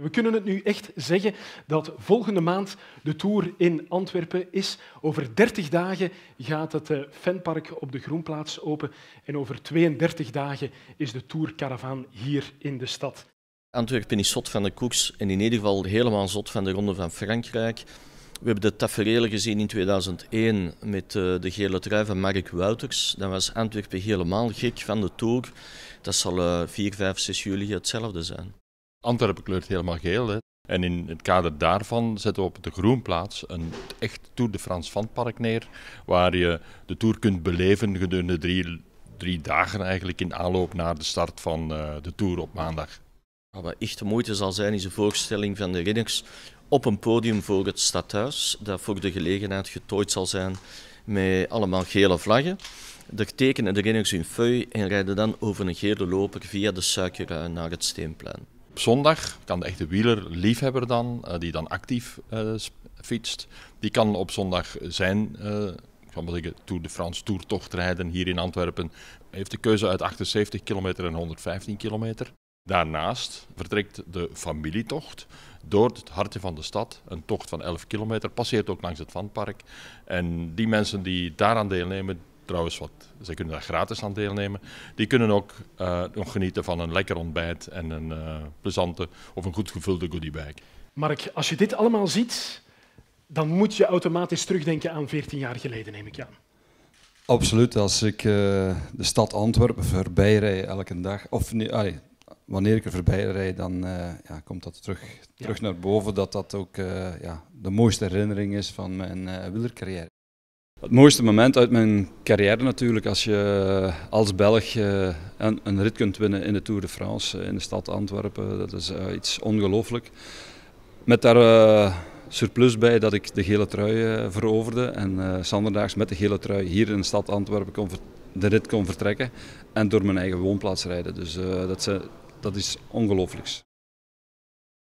We kunnen het nu echt zeggen dat volgende maand de tour in Antwerpen is. Over 30 dagen gaat het eh, fanpark op de Groenplaats open en over 32 dagen is de tourcaravaan hier in de stad. Antwerpen is zot van de koeks en in ieder geval helemaal zot van de Ronde van Frankrijk. We hebben de tafereelen gezien in 2001 met eh, de gele trui van Mark Wouters. Dan was Antwerpen helemaal gek van de Tour. Dat zal 4, 5, 6 juli hetzelfde zijn. Antwerpen kleurt helemaal geel. Hè. En in het kader daarvan zetten we op de Groenplaats een echt Tour de France van neer. Waar je de Tour kunt beleven gedurende drie, drie dagen eigenlijk in aanloop naar de start van eh, de Tour op maandag. Wat echt de moeite zal zijn is de voorstelling van de renners op een podium voor het stadhuis. Dat voor de gelegenheid getooid zal zijn met allemaal gele vlaggen. Daar tekenen de ridders hun feu en rijden dan over een gele loper via de suikerruin naar het Steenplein zondag kan de echte wielerliefhebber dan, eh, die dan actief uh, fietst, die kan op zondag zijn, eh, ik zal zeggen, Tour de France toertocht rijden hier in Antwerpen. Heeft de keuze uit 78 kilometer en 115 kilometer. Daarnaast vertrekt de familietocht door het hartje van de stad. Een tocht van 11 kilometer, passeert ook langs het Vanpark. En die mensen die daaraan deelnemen, trouwens, wat, kunnen daar gratis aan deelnemen. Die kunnen ook eh, nog genieten van een lekker ontbijt en een eh, plezante of een goed gevulde goodiebag. Mark, als je dit allemaal ziet, dan moet je automatisch terugdenken aan 14 jaar geleden, neem ik aan. Absoluut. Als ik eh, de stad Antwerpen voorbij rijd elke dag, of nee, allee, wanneer ik er voorbij rijd, dan ja, komt dat terug, terug naar boven. Dat dat ook ja, de mooiste herinnering is van mijn wielercarrière. Het mooiste moment uit mijn carrière natuurlijk, als je eh, als Belg eh, een, een rit kunt winnen in de Tour de France eh, in de stad Antwerpen. Dat is iets ongelooflijk. Met daar uh, surplus bij dat ik de gele trui veroverde en uh, Sanderdaags met de gele trui hier in de stad Antwerpen kon de rit kon vertrekken en door mijn eigen woonplaats rijden. Dus dat, dat is ongelooflijks.